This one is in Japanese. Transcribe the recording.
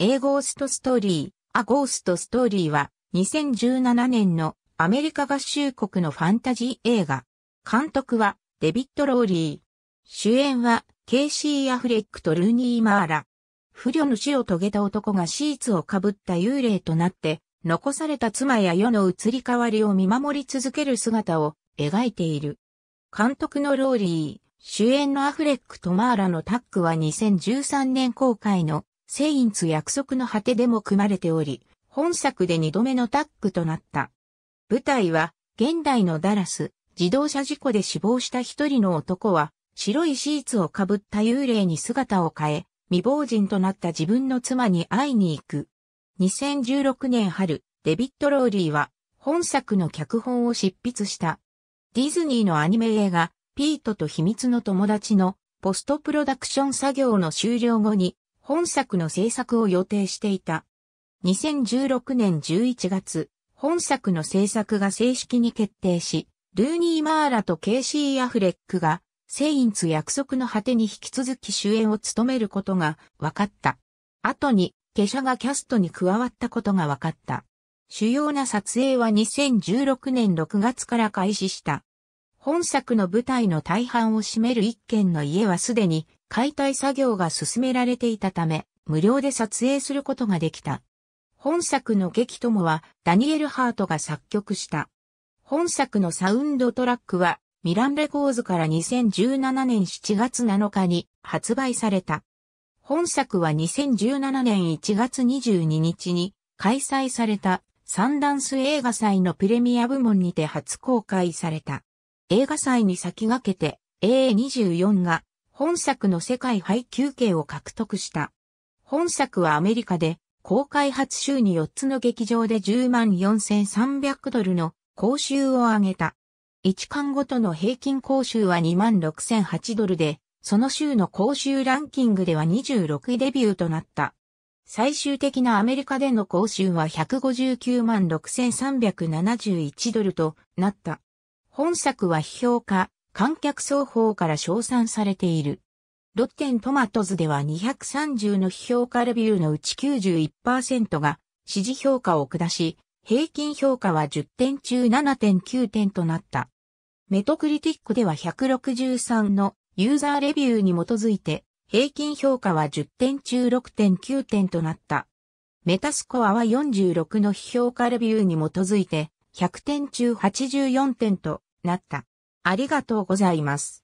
英ゴーストストーリー、アゴーストストーリーは2017年のアメリカ合衆国のファンタジー映画。監督はデビット・ローリー。主演はケイシー・アフレックとルーニー・マーラ。不慮の死を遂げた男がシーツをかぶった幽霊となって、残された妻や世の移り変わりを見守り続ける姿を描いている。監督のローリー、主演のアフレックとマーラのタッグは2013年公開のセインツ約束の果てでも組まれており、本作で2度目のタッグとなった。舞台は、現代のダラス、自動車事故で死亡した一人の男は、白いシーツをかぶった幽霊に姿を変え、未亡人となった自分の妻に会いに行く。2016年春、デビッド・ローリーは、本作の脚本を執筆した。ディズニーのアニメ映画、ピートと秘密の友達のポストプロダクション作業の終了後に本作の制作を予定していた。2016年11月、本作の制作が正式に決定し、ルーニー・マーラとケイシー・アフレックが、セインツ約束の果てに引き続き主演を務めることが分かった。後に、ケシャがキャストに加わったことが分かった。主要な撮影は2016年6月から開始した。本作の舞台の大半を占める一軒の家はすでに解体作業が進められていたため、無料で撮影することができた。本作の劇ともはダニエル・ハートが作曲した。本作のサウンドトラックはミランレコーズから2017年7月7日に発売された。本作は2017年1月22日に開催されたサンダンス映画祭のプレミア部門にて初公開された。映画祭に先駆けて a 2 4が本作の世界配給権を獲得した。本作はアメリカで公開初週に4つの劇場で10万4300ドルの講習を上げた。1巻ごとの平均講習は2万6008ドルで、その週の講習ランキングでは26位デビューとなった。最終的なアメリカでの講習は159万6371ドルとなった。本作は批評家、観客双方から称賛されている。ロッテントマトズでは230の批評家レビューのうち91%が支持評価を下し、平均評価は10点中7.9点となった。メトクリティックでは163のユーザーレビューに基づいて、平均評価は10点中6.9点となった。メタスコアは46の批評家レビューに基づいて、100点中84点となった。ありがとうございます。